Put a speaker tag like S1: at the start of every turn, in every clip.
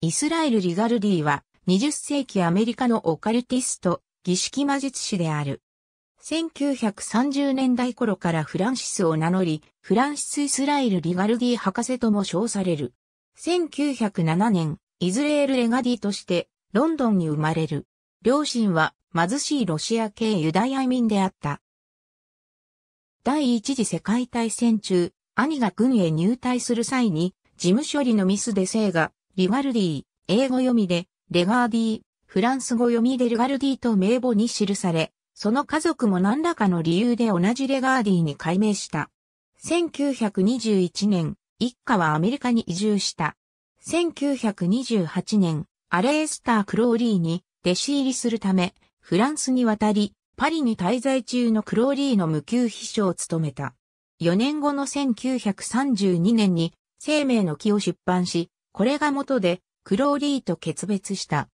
S1: イスラエル・リガルディは20世紀アメリカのオカルティスト、儀式
S2: 魔術師である。1930年代頃からフランシスを名乗り、フランシス・イスラエル・リガルディ博士とも称される。1907年、イズレール・レガディとしてロンドンに生まれる。両親は貧しいロシア系ユダヤ民であった。第一次世界大戦中、兄が軍へ入隊する際に、事務処理のミスで生がリガルディ、英語読みで、レガーディ、フランス語読みでルガルディと名簿に記され、その家族も何らかの理由で同じレガーディに改名した。1921年、一家はアメリカに移住した。1928年、アレースター・クローリーに弟子入りするため、フランスに渡り、パリに滞在中のクローリーの無給秘書を務めた。4年後の1932年に生命の木を出版し、これが元で、クローリーと決別した。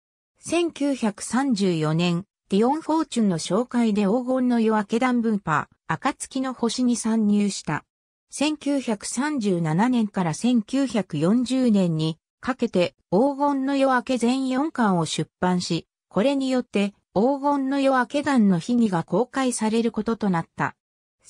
S2: 1934年、ディオン・フォーチュンの紹介で黄金の夜明け団分派、暁の星に参入した。1937年から1940年にかけて黄金の夜明け全4巻を出版し、これによって黄金の夜明け団の秘技が公開されることとなった。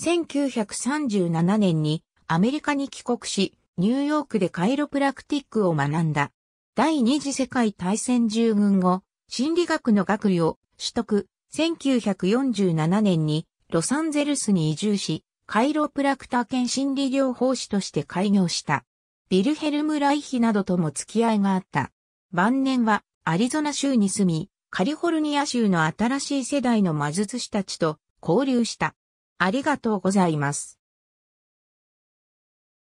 S2: 1937年にアメリカに帰国し、ニューヨークでカイロプラクティックを学んだ。第二次世界大戦従軍後、心理学の学位を取得、1947年にロサンゼルスに移住し、カイロプラクター兼心理療法士として開業した。ビルヘルム・ライヒなどとも付き合いがあった。晩年はアリゾナ州に住み、カリフォルニア州の新しい世代
S1: の魔術師たちと交流した。ありがとうございます。